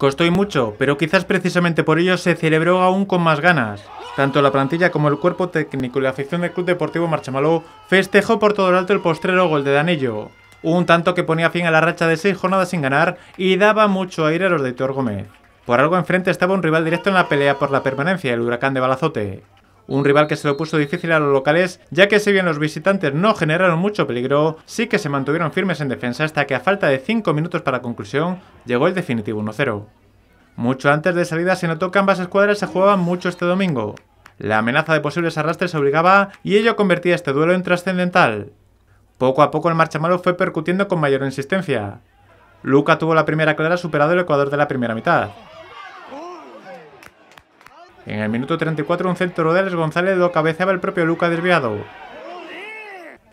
Costó y mucho, pero quizás precisamente por ello se celebró aún con más ganas. Tanto la plantilla como el cuerpo técnico y la afición del Club Deportivo Marchamaló festejó por todo el alto el postrero gol de Danillo. Un tanto que ponía fin a la racha de seis jornadas sin ganar y daba mucho aire a los de Gómez. Por algo enfrente estaba un rival directo en la pelea por la permanencia, el Huracán de Balazote un rival que se lo puso difícil a los locales, ya que si bien los visitantes no generaron mucho peligro, sí que se mantuvieron firmes en defensa hasta que a falta de 5 minutos para conclusión llegó el definitivo 1-0. Mucho antes de salida se notó que ambas escuadras se jugaban mucho este domingo. La amenaza de posibles arrastres obligaba y ello convertía este duelo en trascendental. Poco a poco el marchamalo fue percutiendo con mayor insistencia. Luca tuvo la primera clara superado el Ecuador de la primera mitad. En el minuto 34 un centro de Alex González lo cabeceaba el propio Luca desviado.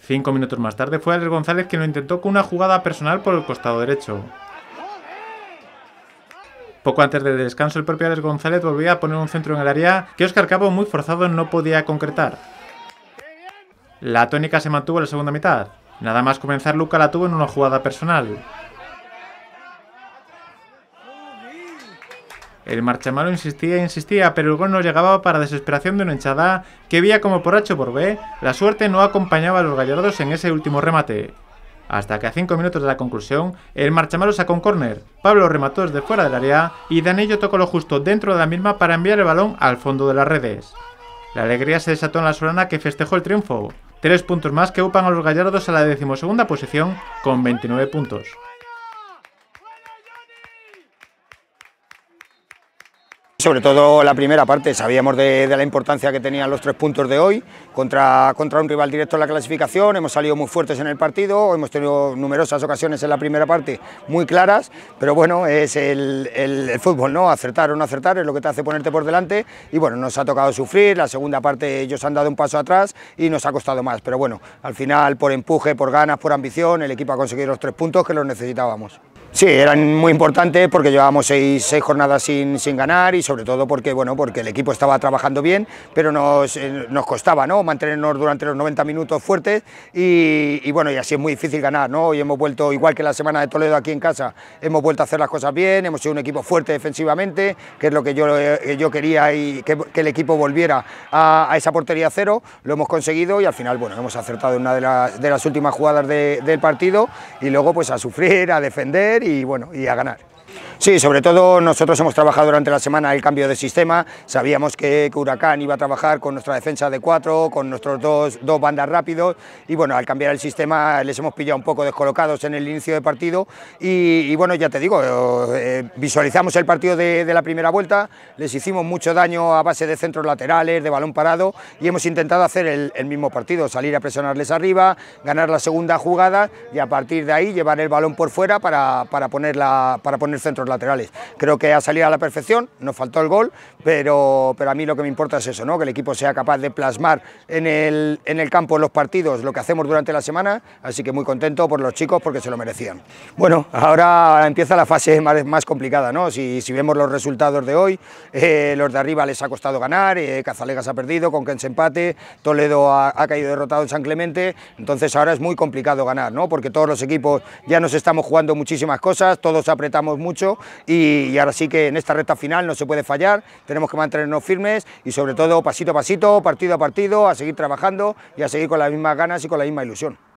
Cinco minutos más tarde fue Alex González quien lo intentó con una jugada personal por el costado derecho. Poco antes del descanso el propio Alex González volvía a poner un centro en el área que Oscar Cabo muy forzado no podía concretar. La tónica se mantuvo en la segunda mitad. Nada más comenzar Luca la tuvo en una jugada personal. El marchamalo insistía e insistía, pero el gol no llegaba para desesperación de una hinchada que vía como por H por B, la suerte no acompañaba a los gallardos en ese último remate. Hasta que a 5 minutos de la conclusión, el marchamalo sacó un córner, Pablo remató desde fuera del área y Danillo tocó lo justo dentro de la misma para enviar el balón al fondo de las redes. La alegría se desató en la Solana que festejó el triunfo, tres puntos más que upan a los gallardos a la decimosegunda posición con 29 puntos. Sobre todo la primera parte, sabíamos de, la importancia que tenían los tres puntos de hoy contra, contra un rival directo en la clasificación, hemos salido muy fuertes en el partido, hemos tenido numerosas ocasiones en la primera parte muy claras, pero bueno, es el, el, fútbol, ¿no? Acertar o no acertar es lo que te hace ponerte por delante y bueno, nos ha tocado sufrir, la segunda parte ellos han dado un paso atrás y nos ha costado más, pero bueno, al final por empuje, por ganas, por ambición, el equipo ha conseguido los tres puntos que los necesitábamos. Sí, eran muy importantes porque llevábamos seis, jornadas sin, sin, ganar y sobre todo porque, bueno, porque el equipo estaba trabajando bien, pero nos, eh, costaba ¿no? mantenernos durante los 90 minutos fuertes y, bueno, y así es muy difícil ganar. ¿no? Hoy hemos vuelto, igual que la semana de Toledo aquí en casa, hemos vuelto a hacer las cosas bien, hemos sido un equipo fuerte defensivamente, que es lo que yo, eh, yo quería y que, el equipo volviera a, esa portería cero, lo hemos conseguido y al final, bueno, hemos acertado en una de, las últimas jugadas del partido y luego pues a sufrir, a defender y bueno, y a ganar. Sí, sobre todo nosotros hemos trabajado durante la semana el cambio de sistema, sabíamos que, Huracán iba a trabajar con nuestra defensa de cuatro, con nuestros dos, bandas rápidos y bueno, al cambiar el sistema les hemos pillado un poco descolocados en el inicio de partido y, bueno, ya te digo, eh, visualizamos el partido de, la primera vuelta, les hicimos mucho daño a base de centros laterales, de balón parado y hemos intentado hacer el, mismo partido, salir a presionarles arriba, ganar la segunda jugada y a partir de ahí llevar el balón por fuera para, poner, para poner centro laterales. Creo que ha salido a la perfección, nos faltó el gol, pero, pero a mí lo que me importa es eso, ¿no? que el equipo sea capaz de plasmar en el, en el campo, los partidos, lo que hacemos durante la semana, así que muy contento por los chicos porque se lo merecían. Bueno, ahora empieza la fase más, más complicada, ¿no? si, vemos los resultados de hoy, eh, los de arriba les ha costado ganar, eh, Cazalegas ha perdido, con se empate, Toledo ha, caído derrotado en San Clemente, entonces ahora es muy complicado ganar, ¿no? porque todos los equipos ya nos estamos jugando muchísimas cosas, todos apretamos mucho y, y, ahora sí que en esta recta final no se puede fallar, tenemos que mantenernos firmes y sobre todo pasito a pasito, partido a partido, a seguir trabajando y a seguir con las mismas ganas y con la misma ilusión.